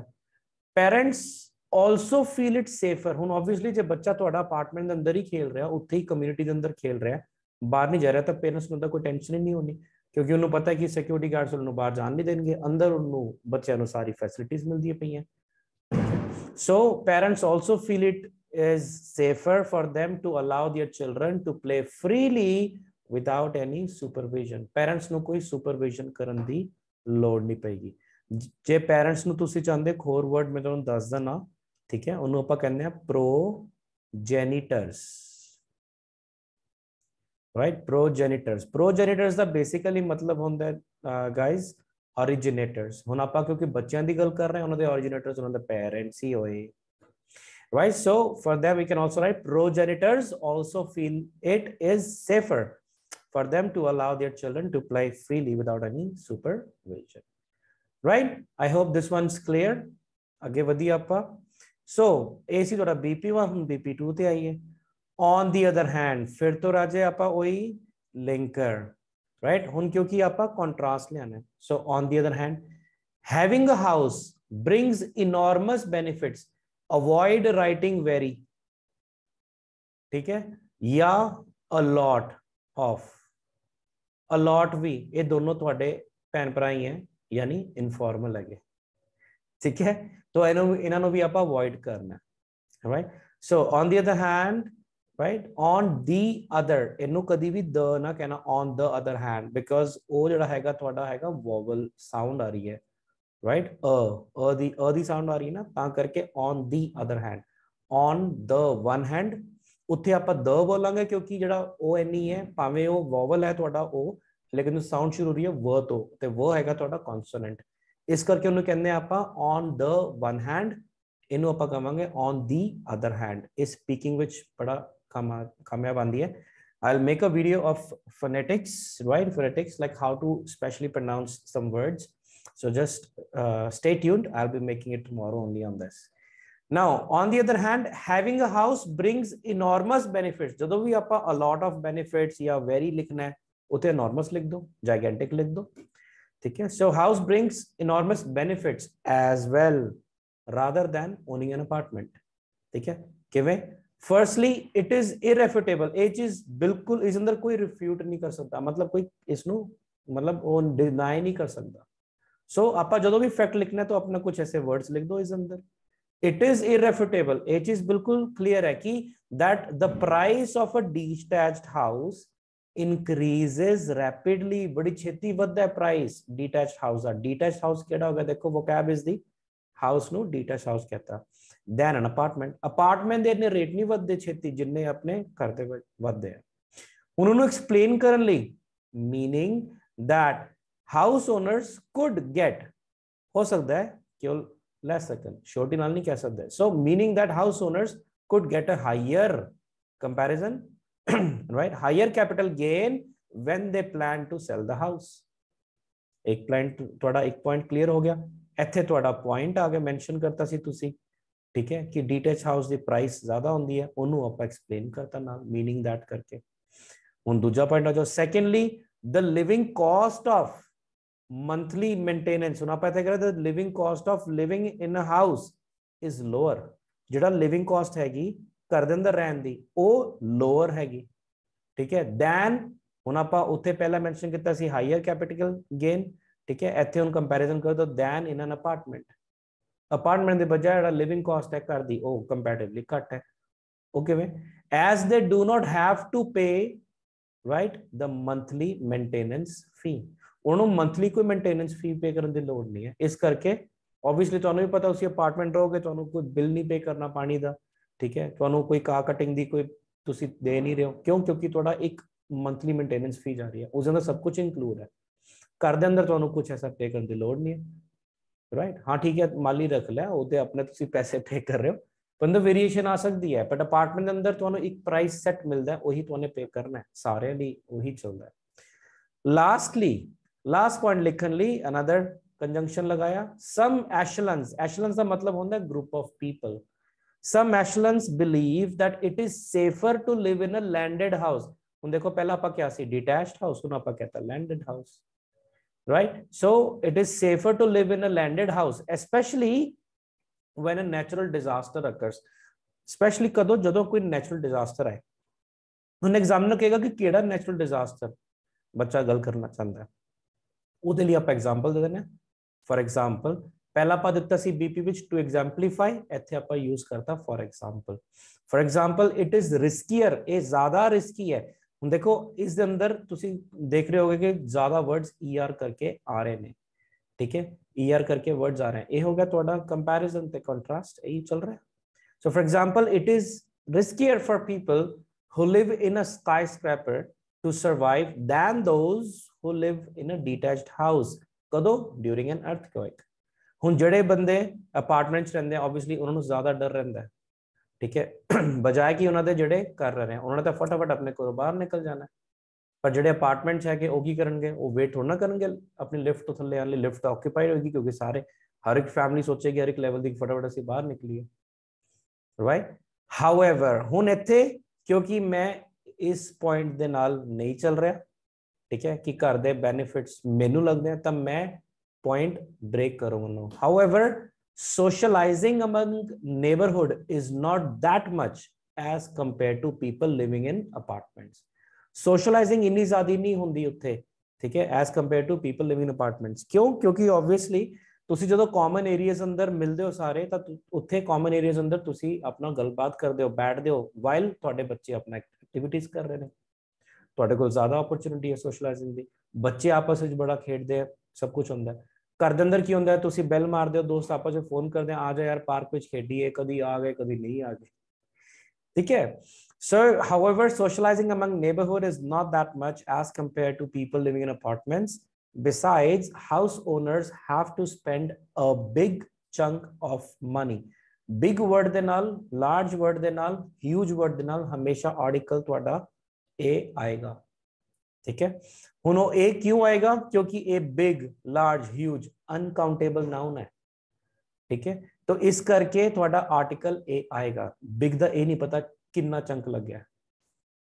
S1: parents also feel it safer ਹੁਣ ਆਬਵੀਅਸਲੀ ਜੇ ਬੱਚਾ ਤੁਹਾਡਾ ਅਪਾਰਟਮੈਂਟ ਦੇ ਅੰਦਰ ਹੀ ਖੇਲ ਰਿਹਾ ਉੱਥੇ ਹੀ ਕਮਿਊਨਿਟੀ ਦੇ ਅੰਦਰ ਖੇਲ ਰਿਹਾ ਬਾਹਰ ਨਹੀਂ ਜਾ ਰਿਹਾ ਤਾਂ ਪੇਰੈਂਟਸ ਨੂੰ ਤਾਂ ਕੋਈ ਟੈਨਸ਼ਨ ਹੀ ਨਹੀਂ ਹੋਣੀ ਕਿਉਂਕਿ ਉਹਨੂੰ ਪਤਾ ਹੈ ਕਿ ਸਿਕਿਉਰਿਟੀ ਗਾਰਡਸ ਉਹਨੂੰ ਬਾਹਰ ਜਾਣ ਨਹੀਂ ਦੇਣਗੇ ਅੰਦਰ ਉਹਨੂੰ ਬੱਚਿਆਂ ਨੂੰ ਸਾਰੀ ਫੈਸਿਲਿਟੀਆਂ ਮਿਲਦੀਆਂ ਪਈਆਂ so parents also feel it is safer for them to allow their children to play freely without any supervision parents ਨੂੰ ਕੋਈ supervision ਕਰਨ ਦੀ ਲੋੜ ਨਹੀਂ ਪੈਗੀ ਜੇ parents ਨੂੰ ਤੁਸੀਂ ਚਾਹੁੰਦੇ ਹੋਰ ਵਰਡ ਮੈਂ ਤੁਹਾਨੂੰ ਦੱਸ ਦਣਾ ਠੀਕ ਹੈ ਉਹਨੂੰ ਆਪਾਂ ਕਹਿੰਦੇ ਆ progenitors right progenitors progenitors ਦਾ basically ਮਤਲਬ ਹੁੰਦਾ ਹੈ guys originators ਹੁਣ ਆਪਾਂ ਕਿਉਂਕਿ ਬੱਚਿਆਂ ਦੀ ਗੱਲ ਕਰ ਰਹੇ ਹਾਂ ਉਹਨਾਂ ਦੇ originators ਉਹਨਾਂ ਦੇ parents ਹੀ ਹੋਏ right so for them we can also write progenitors also feel it is safer for them to allow their children to play freely without any supervision right i hope this one's clear age vadhi ਆਪਾਂ so ac toda bp1 ਹੁਣ bp2 te aaiye on the other hand फिर तो राजे आप वही लिंकर राइट right? क्योंकि आप कॉन्ट्रास्ट लिया so on the other hand having a house brings enormous benefits avoid writing very ठीक है या a lot of a lot भी ये दोनों थोड़े भैन भरा ही है यानी इनफॉर्मल है ठीक है तो इन्हों भी आप अवॉइड करना right so on the other hand right on the other ਇਹਨੂੰ ਕਦੀ ਵੀ the ਨਾ ਕਹਿਣਾ on the other hand because ਉਹ ਜਿਹੜਾ ਹੈਗਾ ਤੁਹਾਡਾ ਹੈਗਾ vowel sound ਆ ਰਹੀ ਹੈ right a a the a the sound ਆ ਰਹੀ ਹੈ ਨਾ ਤਾਂ ਕਰਕੇ on the other hand on the one hand ਉੱਥੇ ਆਪਾਂ the ਬੋਲਾਂਗੇ ਕਿਉਂਕਿ ਜਿਹੜਾ ਉਹ ਐਨੀ ਹੈ ਭਾਵੇਂ ਉਹ vowel ਹੈ ਤੁਹਾਡਾ ਉਹ ਲੇਕਿਨ ਉਹ ਸਾਊਂਡ ਸ਼ੁਰੂ ਹੋ ਰਹੀ ਹੈ ਵ ਤੋਂ ਤੇ ਵ ਹੈਗਾ ਤੁਹਾਡਾ ਕਨਸੋਨੈਂਟ ਇਸ ਕਰਕੇ ਉਹਨੂੰ ਕਹਿੰਦੇ ਆਪਾਂ on the one hand ਇਹਨੂੰ ਆਪਾਂ ਕਹਾਂਗੇ on the other hand ਇਸ ਸਪੀਕਿੰਗ ਵਿੱਚ ਬੜਾ Kamya Bandiya. I'll make a video of phonetics, right? Phonetics, like how to specially pronounce some words. So just uh, stay tuned. I'll be making it tomorrow only on this. Now, on the other hand, having a house brings enormous benefits. jado vi apa a lot of benefits ya very likhna hai उतने enormous likh do gigantic likh do theek hai so house brings enormous benefits as well rather than owning an apartment theek hai kive firstly it is irrefutable ये चीज बिल्कुल इस अंदर कोई रिफ्यूट नहीं कर सकता मतलब कोई इस मतलब वो डिनाई नहीं कर सकता सो so, आप जो भी फैक्ट लिखना है तो अपना कुछ ऐसे वर्ड्स लिख दो इस अंदर इट इज इरेफ्यूटेबल ये चीज बिल्कुल क्लियर है कि that the price of a detach house increases rapidly बड़ी छेती है price detach house detach house केड़ा हो गया देखो वो कैब is the house detach house कहता है दैन एन अपार्टमेंट अपार्टमेंट के इन्ने रेट नहीं बदते छेती जिन्हें अपने घर के बदते हैं उन्होंने एक्सप्लेन करने meaning that house owners could get हो सकता है कि लै सकन छोटी नहीं कह सकते so meaning that house owners could get a higher comparison right higher capital gain when they plan to sell the house एक प्लाइंट थोड़ा एक पॉइंट क्लीयर हो गया इतने पॉइंट आ गया मैनशन करता से ठीक है कि डीटेच हाउस की प्राइस ज्यादा होंगी है उन्होंने आप एक्सप्लेन करता ना मीनिंग दैट करके हूँ दूजा पॉइंट आ जाओ secondly the living cost of monthly maintenance हूँ आप इतने कह रहे living cost of living in a house is lower जोड़ा लिविंग कॉस्ट हैगी घर अंदर रहन की वह लोअर हैगी ठीक है दैन हूँ आप पहला मैनशन किया हायर कैपीटल गेन ठीक है इतने हम कंपेरिजन करो than in an apartment apartment ਦੇ ਬਜਾਏ ਜਿਹੜਾ ਲਿਵਿੰਗ ਕਾਸਟ ਹੈ ਘਰ ਦੀ ਉਹ ਕੰਪੈਰੀਟਿਵਲੀ ਘੱਟ ਹੈ okay whereas they do not have to pay right the monthly maintenance fee ਉਹਨੂੰ ਮੰਥਲੀ ਕੋਈ ਮੇਨਟੇਨੈਂਸ ਫੀ ਪੇ ਕਰਨ ਦੀ ਲੋੜ ਨਹੀਂ ਹੈ ਇਸ ਕਰਕੇ ਆਬਵੀਅਸਲੀ ਤੁਹਾਨੂੰ ਵੀ ਪਤਾ ਉਸੇ ਅਪਾਰਟਮੈਂਟ ਰਹੋਗੇ ਤੁਹਾਨੂੰ ਕੋਈ ਬਿੱਲ ਨਹੀਂ ਪੇ ਕਰਨਾ ਪਾਣੀ ਦਾ ਠੀਕ ਹੈ ਤੁਹਾਨੂੰ ਕੋਈ ਕਾ ਕਟਿੰਗ ਦੀ ਕੋਈ ਤੁਸੀਂ ਦੇ ਨਹੀਂ ਰਹੇ ਹੋ ਕਿਉਂ ਕਿਉਂਕਿ ਤੁਹਾਡਾ ਇੱਕ ਮੰਥਲੀ ਮੇਨਟੇਨੈਂਸ ਫੀ ਜਾ ਰਹੀ ਹੈ ਉਸ ਅੰਦਰ ਸਭ ਕੁਝ ਇਨਕਲੂਡ ਹੈ ਘਰ ਦੇ ਅੰਦਰ ਤੁਹਾਨੂੰ ਕੁਝ ਐਸਾ ਪੇ ਕਰਨ ਦੀ ਲੋੜ ਨਹੀਂ ਹੈ राइट right? हाँ ठीक है माली रख लिया ਉਹਦੇ ਆਪਣੇ ਤੁਸੀਂ ਪੈਸੇ ਪੇ ਕਰ ਰਹੇ ਹੋ ਬੰਦਾ ਵੇਰੀਏਸ਼ਨ ਆ ਸਕਦੀ ਹੈ ਬਟ ਅਪਾਰਟਮੈਂਟ ਦੇ ਅੰਦਰ ਤੁਹਾਨੂੰ ਇੱਕ ਪ੍ਰਾਈਸ ਸੈੱਟ ਮਿਲਦਾ ਹੈ ਉਹੀ ਤੁਹਾਨੂੰ ਪੇ ਕਰਨਾ ਹੈ ਸਾਰਿਆਂ ਲਈ ਉਹੀ ਚੱਲਦਾ ਹੈ ਲਾਸਟਲੀ ਲਾਸਟ ਪੁਆਇੰਟ ਲਿਖਣ ਲਈ ਅਨਦਰ ਕੰਜੰਕਸ਼ਨ ਲਗਾਇਆ ਸਮ ਐਸ਼ਲਨਸ ਐਸ਼ਲਨਸ ਦਾ ਮਤਲਬ ਹੁੰਦਾ ਹੈ ਗਰੁੱਪ ਆਫ ਪੀਪਲ ਸਮ ਐਸ਼ਲਨਸ believe that it is safer to live in a landed house ਹੁਣ ਦੇਖੋ ਪਹਿਲਾਂ ਆਪਾਂ ਕਿਹਾ ਸੀ ਡਿਟੈਚਡ ਹਾਊਸ ਹੁਣ ਆਪਾਂ ਕਹਤਾ landed house right? So it is safer to live in a landed house, especially when a natural disaster occurs. Specially कदों जो कोई नेचुरल डिजास्टर आए ਹੁਣ ਐਗਜ਼ਾਮਨਰ ਕਹੇਗਾ ਕਿ ਕਿਹੜਾ ਨੈਚੁਰਲ ਡਿਜ਼ਾਸਟਰ ਬੱਚਾ ਗੱਲ ਕਰਨਾ ਚਾਹੁੰਦਾ ਹੈ ਉਹਦੇ ਲਈ ਆਪਾਂ ਐਗਜ਼ਾਮਪਲ ਦੇ ਦਿੰਦੇ ਹਾਂ ਫॉर ਐਗਜ਼ਾਮਪਲ ਪਹਿਲਾ ਆਪਾਂ ਦਿੱਤਾ ਸੀ ਬੀਪੀ ਵਿੱਚ ਟੂ ਐਗਜ਼ਾਮਪਲੀਫਾਈ ਇੱਥੇ ਆਪਾਂ ਯੂਜ਼ ਕਰਤਾ for example for example it is riskier ਇਹ ਜ਼ਿਆਦਾ ਰਿਸਕੀ ਹੈ हूँ देखो इस दे अंदर तुम देख रहे हो कि ज्यादा वर्ड्स ई e आर करके आ रहे हैं ठीक है ई e आर करके वर्ड आ रहे हैं ये हो गया थोड़ा कंपेरिजन कॉन्ट्रास्ट यही चल रहा है so for example it is riskier for people who live in a skyscraper to survive than those who live in a detach house कदों ड्यूरिंग एन अर्थ क्यों हूँ जड़े बंद अपार्टमेंट रेंगे ऑब्वियसली उन्होंने ज्यादा डर रहा है ठीक है बजाय कि उन्होंने जोड़े कर रहे हैं उन्होंने तो फटाफट अपने घरों बहर निकल जाना है पर जो अपार्टमेंट्स है कि की करे वो वेट थोड़ा ना करेंगे अपनी लिफ्ट तो थले आने लिफ्ट तो ऑक्यूपाइड होगी क्योंकि सारे हर एक फैमिली सोचेगी हर एक लैवल की फटाफट असं बाहर निकलीए राइट हाउ एवर हूँ इतने क्योंकि मैं इस पॉइंट के नाल नहीं चल रहा ठीक है कि घर के बेनीफिट्स मैनू लगते हैं तो मैं पॉइंट ब्रेक करूँगा however socializing among neighborhood is not that much as compared to people living in apartments socializing ਇੰਨੀ ਜ਼ਿਆਦਾ ਨਹੀਂ ਹੁੰਦੀ ਉੱਥੇ ਠੀਕ ਹੈ as compared to people living in apartments ਕਿਉਂ ਕਿਉਂਕਿ obviously ਤੁਸੀਂ ਜਦੋਂ ਕਾਮਨ ਏਰੀਆਜ਼ ਅੰਦਰ ਮਿਲਦੇ ਹੋ ਸਾਰੇ ਤਾਂ ਉੱਥੇ ਕਾਮਨ ਏਰੀਆਜ਼ ਅੰਦਰ ਤੁਸੀਂ ਆਪਣਾ ਗੱਲਬਾਤ ਕਰਦੇ ਹੋ ਬੈਠਦੇ ਹੋ ਵਾਈਲ ਤੁਹਾਡੇ ਬੱਚੇ ਆਪਣਾ ਐਕਟੀਵਿਟੀਜ਼ ਕਰ ਰਹੇ ਨੇ ਤੁਹਾਡੇ ਕੋਲ ਜ਼ਿਆਦਾ ਓਪਰਚ्युनिटी ਹੈ ਸੋਸ਼ਲਾਈਜ਼ਿੰਗ ਦੀ ਬੱਚੇ ਆਪਸ ਵਿੱਚ ਬੜਾ ਖੇਡਦੇ ਆ ਸਭ ਕੁਝ ਹੁੰਦਾ ਹੈ ਘਰ ਦੇ ਅੰਦਰ ਕੀ ਹੁੰਦਾ ਤੁਸੀਂ ਬੈਲ ਮਾਰਦੇ ਹੋ ਦੋਸਤ ਆਪਸ ਵਿੱਚ ਫੋਨ ਕਰਦੇ ਆ ਆ ਜਾ ਯਾਰ ਪਾਰਕ ਵਿੱਚ ਖੇਡੀਏ ਕਦੀ ਆ ਗਏ ਕਦੀ ਨਹੀਂ ਆ ਗਏ ਠੀਕ ਹੈ So, however, socializing among neighborhood is not that much as compared to people living in apartments. Besides, house owners have to spend a big chunk of money. Big word ਦੇ ਨਾਲ ਲਾਰਜ ਵਰਡ ਦੇ ਨਾਲ ਹਿਊਜ ਵਰਡ ਦੇ ਨਾਲ ਹਮੇਸ਼ਾ ਆਰਟੀਕਲ ਤੁਹਾਡਾ ਇਹ ਆਏਗਾ ठीक है हुनो ए क्यों आएगा क्योंकि a big large huge uncountable noun है ठीक है तो इस करके थोड़ा आर्टिकल ए आएगा बिग द ए नहीं पता कितना चंक लग गया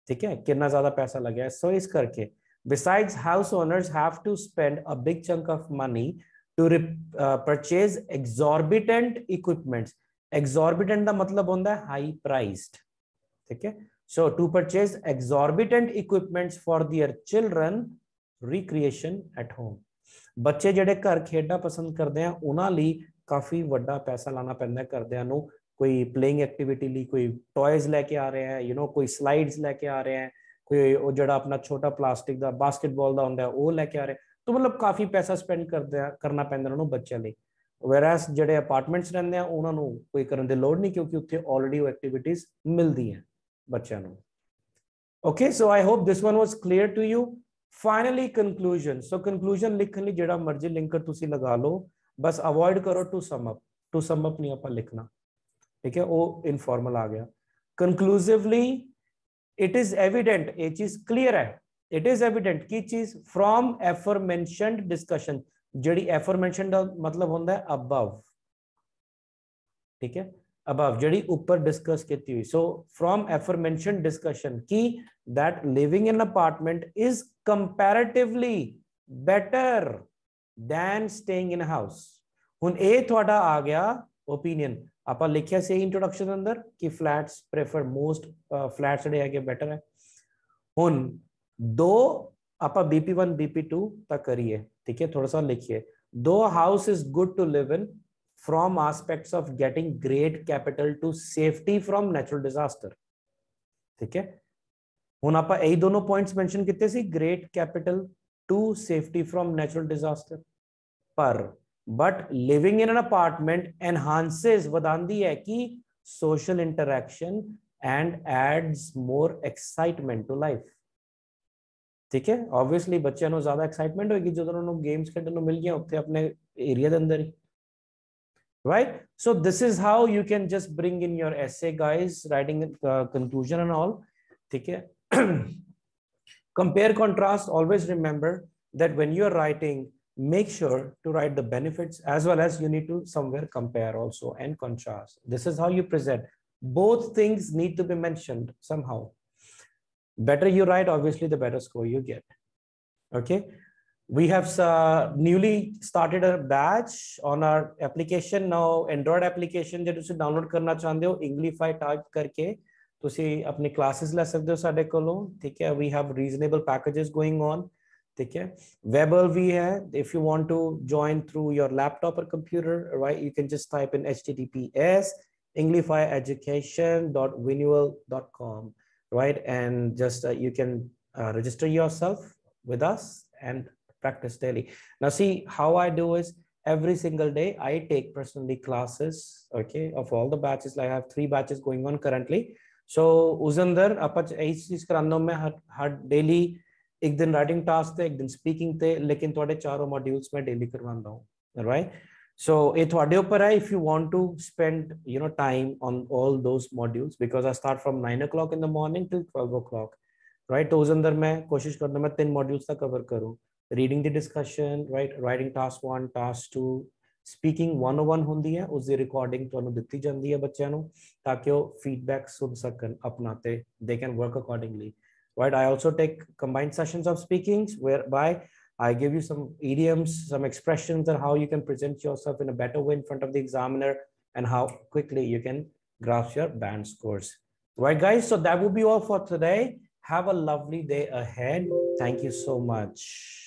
S1: ठीक है कितना ज्यादा पैसा लग गया सो इस करके बिसाइड हाउस ओनर्स है to spend a big chunk of money to uh, purchase का मतलब होता है हाई प्राइस्ड ठीक है So to purchase exorbitant equipments for their children recreation at home. ਬੱਚੇ ਜਿਹੜੇ ਘਰ ਖੇਡਾਂ ਪਸੰਦ ਕਰਦੇ ਆ ਉਹਨਾਂ ਲਈ ਕਾਫੀ ਵੱਡਾ ਪੈਸਾ ਲਾਣਾ ਪੈਂਦਾ ਕਰਦਿਆਂ ਨੂੰ ਕੋਈ ਪਲੇਇੰਗ ਐਕਟੀਵਿਟੀ ਲਈ ਕੋਈ ਟੌਇਜ਼ ਲੈ ਕੇ ਆ ਰਹੇ ਆ ਯੂ نو ਕੋਈ ਸਲਾਈਡਸ ਲੈ ਕੇ ਆ ਰਹੇ ਆ ਕੋਈ ਉਹ ਜਿਹੜਾ ਆਪਣਾ ਛੋਟਾ ਪਲਾਸਟਿਕ ਦਾ ਬਾਸਕਟਬਾਲ ਦਾ ਹੁੰਦਾ ਉਹ ਲੈ ਕੇ ਆ ਰਹੇ ਤਾਂ ਮਤਲਬ ਕਾਫੀ ਪੈਸਾ ਸਪੈਂਡ ਕਰਦੇ ਆ ਕਰਨਾ ਪੈਂਦਾ ਉਹਨਾਂ ਨੂੰ ਬੱਚਿਆਂ ਲਈ ਵੈਰਸ ਜਿਹੜੇ ਅਪਾਰਟਮੈਂਟਸ ਰਹਿੰਦੇ ਆ ਉਹਨਾਂ ਨੂੰ ਕੋਈ ਕਰਨ ਦੀ ਲੋੜ ਨਹੀਂ ਕਿਉਂਕਿ ਉੱਥੇ ਆਲਰੇਡੀ ਉਹ ਐਕਟੀਵਿਟੀਜ਼ ਮਿਲਦੀਆਂ बच्चों okay so I hope this one was clear to you finally conclusion so conclusion लिखने जो मर्जी लिंकर तुसी लगा लो बस अवॉइड करो टू समअप टू समअप नहीं अपना लिखना ठीक है वो इनफॉर्मल आ गया कंक्लूसिवली इट इज एविडेंट ए चीज क्लियर है इट इज एविडेंट की चीज फ्रॉम एफरमेंशन डिस्कशन जी एफरमेंशन मतलब होंगे अबव ठीक है above jadi upar discuss kiti hui so from aforementioned discussion ki that living in apartment is comparatively better than staying in a house hun ਇਹ thoda aa gaya opinion apa ਆਪਾਂ ਲਿਖਿਆ ਸੀ ਇੰਟਰੋਡਕਸ਼ਨ ਅੰਦਰ ਕਿ ਫਲੈਟਸ ਪ੍ਰੇਫਰ ਮੋਸਟ ਫਲੈਟਸ ਜਿਹੜੇ ਹੈਗੇ better hai hun do apa BP1 BP2 ta kariye theek hai thoda sa likhiye do house is good to live in from aspects of getting great capital to safety from natural disaster ठीक है हूँ आप यही दोनों पॉइंट्स मेंशन किए great capital to safety from natural disaster पर but living in an apartment enhances वधांदी है कि social interaction and adds more excitement to life ठीक है ऑब्वियसली बच्चों ज्यादा एक्साइटमेंट होगी जो उन्होंने गेम्स खेडन मिल गया उत्थे अपने एरिया अंदर ही right? So this is how you can just bring in your essay, guys, writing uh, conclusion and all. Okay. Compare, contrast, always remember that when you're writing, make sure to write the benefits as well as you need to somewhere compare also and contrast. This is how you present. Both things need to be mentioned somehow. Better you write, obviously, the better score you get. Okay we have uh, newly started a batch on our application now android application je tusi download karna chahnde ho englishify type karke tusi apni classes le sakde ho sade kolo theek hai we have reasonable packages going on theek hai webl we hai if you want to join through your laptop or computer right you can just type in https englishifyeducation.winual.com right and just uh, you can uh, register yourself with us and practice daily. Now see how I do is every single day I take personally classes, okay, of all the batches. Like I have three batches going on currently. So उसंदर Apach, इस चीज कराने में हर हर डेली एक दिन राइटिंग टास्क थे एक दिन स्पीकिंग थे लेकिन थोड़े चारों मॉड्यूल्स में डेली करवाता हूँ राइट सो ये थोड़े ऊपर है if you want to spend you know time on all those modules because I start from nine o'clock in the morning till twelve o'clock right तो उस अंदर मैं कोशिश करता हूँ मैं तीन मॉड्यूल्स तक कवर करूँ reading the discussion right writing task 1 task 2 one 101 one ਹੈ ਉਸ ਦੀ ਰਿਕਾਰਡਿੰਗ ਤੁਹਾਨੂੰ ਦਿੱਤੀ ਜਾਂਦੀ ਹੈ ਬੱਚਿਆਂ ਨੂੰ ਤਾਂ ਕਿ ਉਹ ਫੀਡਬੈਕ ਸੁਣ ਸਕਣ ਆਪਣਾ they can work accordingly. right i also take combined sessions of speakings whereby i give you some idioms some expressions and how you can present yourself in a better way in front of the examiner and how quickly you can grasp your band scores right guys so that would be all for today have a lovely day ahead thank you so much